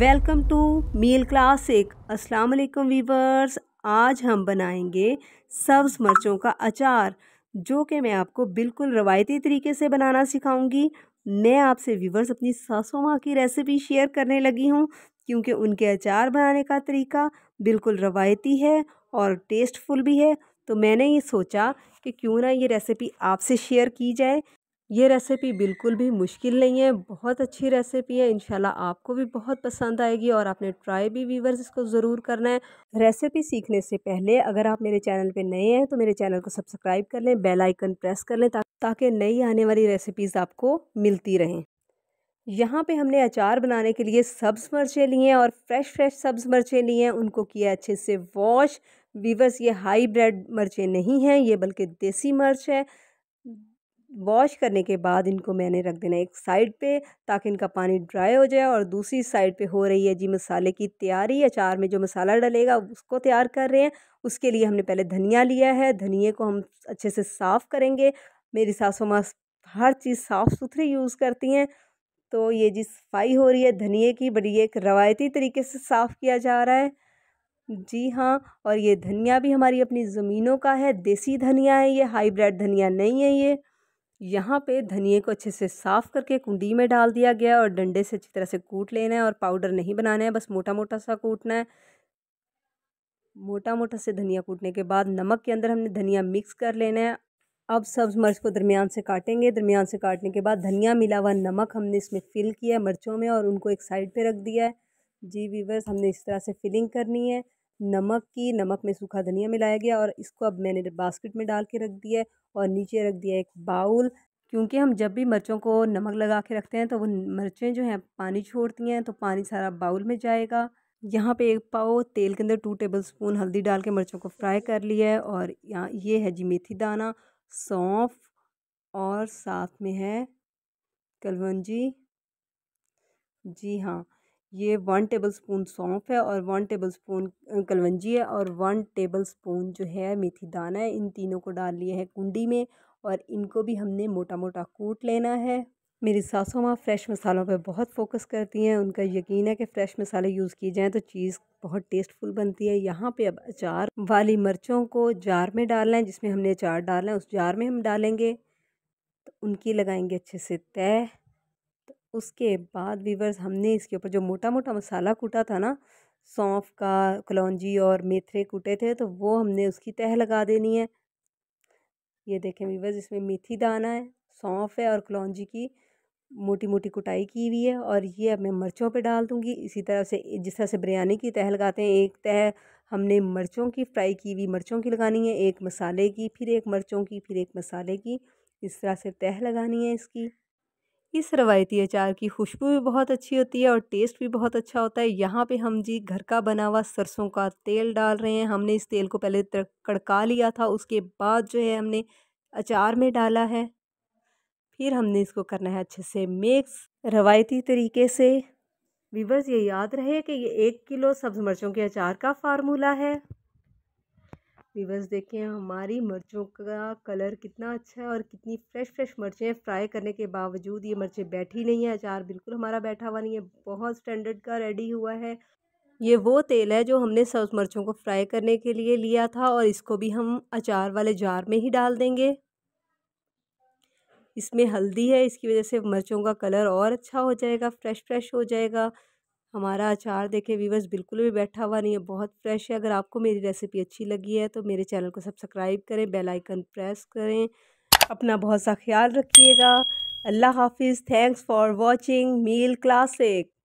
welcome to meal classic अस्सलाम वालेकुम viewers आज हम बनाएंगे सब्ज़ मर्चों का अचार जो कि मैं आपको बिल्कुल रवायती तरीके से बनाना सिखाऊंगी मैं आपसे वीवर्स अपनी सासों माँ की रेसिपी शेयर करने लगी हूँ क्योंकि उनके अचार बनाने का तरीका बिल्कुल रवायती है और टेस्टफुल भी है तो मैंने ये सोचा कि क्यों ना ये रेसिपी आपसे शेयर की जाए ये रेसिपी बिल्कुल भी मुश्किल नहीं है बहुत अच्छी रेसिपी है इंशाल्लाह आपको भी बहुत पसंद आएगी और आपने ट्राई भी वीवर्स इसको ज़रूर करना है रेसिपी सीखने से पहले अगर आप मेरे चैनल पे नए हैं तो मेरे चैनल को सब्सक्राइब कर लें बेल आइकन प्रेस कर लें ताकि नई आने वाली रेसिपीज़ आपको मिलती रहें यहाँ पर हमने अचार बनाने के लिए सब्ज़ मिर्चें ली हैं और फ्रेश फ्रेश सब्ज़ मिर्चें ली हैं उनको किया अच्छे से वॉश वीवर्स ये हाई ब्रेड मिर्चें नहीं हैं ये बल्कि देसी मिर्च है वॉश करने के बाद इनको मैंने रख देना एक साइड पे ताकि इनका पानी ड्राई हो जाए और दूसरी साइड पे हो रही है जी मसाले की तैयारी अचार में जो मसाला डलेगा उसको तैयार कर रहे हैं उसके लिए हमने पहले धनिया लिया है धनिए को हम अच्छे से साफ़ करेंगे मेरी सासू माँ हर चीज़ साफ़ सुथरी यूज़ करती हैं तो ये जी सफाई हो रही है धनिए की बड़ी एक रवायती तरीके से साफ़ किया जा रहा है जी हाँ और ये धनिया भी हमारी अपनी ज़मीनों का है देसी धनिया है ये हाईब्रिड धनिया नहीं है ये यहाँ पे धनिए को अच्छे से साफ़ करके कुंडी में डाल दिया गया और डंडे से अच्छी तरह से कूट लेना है और पाउडर नहीं बनाना है बस मोटा मोटा सा कूटना है मोटा मोटा से धनिया कूटने के बाद नमक के अंदर हमने धनिया मिक्स कर लेना है अब सब्ज़ मर्च को दरमियान से काटेंगे दरमियान से काटने के बाद धनिया मिला हुआ नमक हमने इसमें फ़िल किया है मिर्चों में और उनको एक साइड पे रख दिया है जी वीवर्स हमने इस तरह से फिलिंग करनी है नमक की नमक में सूखा धनिया मिलाया गया और इसको अब मैंने बास्केट में डाल के रख दिया है और नीचे रख दिया एक बाउल क्योंकि हम जब भी मिर्चों को नमक लगा के रखते हैं तो वो मिर्चें जो हैं पानी छोड़ती हैं तो पानी सारा बाउल में जाएगा यहाँ पे एक पाओ तेल के अंदर टू टेबल स्पून हल्दी डाल के मिर्चों को फ्राई कर लिया है और यहाँ ये है जी मेथी दाना सौंफ और साथ में है कलवंजी जी हाँ ये वन टेबल स्पून सौंफ है और वन टेबल स्पून कलवंजी है और वन टेबल स्पून जो है मेथी दाना है इन तीनों को डाल लिया है कुंडी में और इनको भी हमने मोटा मोटा कूट लेना है मेरी सासों माँ फ्रेश मसालों पर बहुत फोकस करती हैं उनका यकीन है कि फ़्रेश मसाले यूज़ किए जाएँ तो चीज़ बहुत टेस्टफुल बनती है यहाँ पे अब अचार वाली मिर्चों को जार में डालना है जिसमें हमने अचार डाला है उस जार में हम डालेंगे तो उनकी लगाएंगे अच्छे से तय उसके बाद वीवर्स हमने इसके ऊपर जो मोटा मोटा मसाला कूटा था ना सौंफ का कलौजी और मेथरे कूटे थे तो वो हमने उसकी तह लगा देनी है ये देखें वीवर्स इसमें मेथी दाना है सौंफ है और कलौजी की मोटी मोटी कुटाई की हुई है और ये अब मैं मिर्चों पे डाल दूँगी इसी तरह से जिस तरह से बिरयानी की तह लगाते हैं एक तह हमने मिर्चों की फ्राई की हुई मिर्चों की लगानी है एक मसाले की फिर एक मिर्चों की फिर एक मसाले की इस तरह से तह लगानी है इसकी इस रवायती अचार की खुशबू भी बहुत अच्छी होती है और टेस्ट भी बहुत अच्छा होता है यहाँ पे हम जी घर का बना हुआ सरसों का तेल डाल रहे हैं हमने इस तेल को पहले कड़का लिया था उसके बाद जो है हमने अचार में डाला है फिर हमने इसको करना है अच्छे से मिक्स रवायती तरीके से वीवर्स ये याद रहे कि ये एक किलो सब्ज़ मिर्चों के अचार का फार्मूला है वीवर्स देखें हमारी मिर्चों का कलर कितना अच्छा है और कितनी फ्रेश फ्रेश मिर्चें हैं फ्राई करने के बावजूद ये मिर्चें बैठी नहीं है अचार बिल्कुल हमारा बैठा हुआ नहीं है बहुत स्टैंडर्ड का रेडी हुआ है ये वो तेल है जो हमने सब मिर्चों को फ्राई करने के लिए लिया था और इसको भी हम अचार वाले जार में ही डाल देंगे इसमें हल्दी है इसकी वजह से मिर्चों का कलर और अच्छा हो जाएगा फ्रेश फ्रेश हो जाएगा हमारा अचार देखे व्यूवर्स बिल्कुल भी बैठा हुआ नहीं है बहुत फ्रेश है अगर आपको मेरी रेसिपी अच्छी लगी है तो मेरे चैनल को सब्सक्राइब करें बेल आइकन प्रेस करें अपना बहुत सा ख्याल रखिएगा अल्लाह हाफिज़ thanks for watching meal classic